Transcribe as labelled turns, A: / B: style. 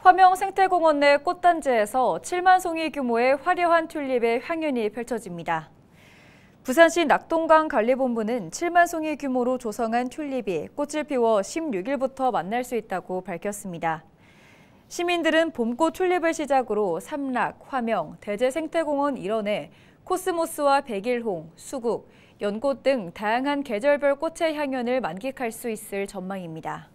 A: 화명 생태공원 내 꽃단지에서 7만 송이 규모의 화려한 튤립의 향연이 펼쳐집니다. 부산시 낙동강 관리본부는 7만 송이 규모로 조성한 튤립이 꽃을 피워 16일부터 만날 수 있다고 밝혔습니다. 시민들은 봄꽃 튤립을 시작으로 삼락, 화명, 대제생태공원 일원에 코스모스와 백일홍, 수국, 연꽃 등 다양한 계절별 꽃의 향연을 만끽할 수 있을 전망입니다.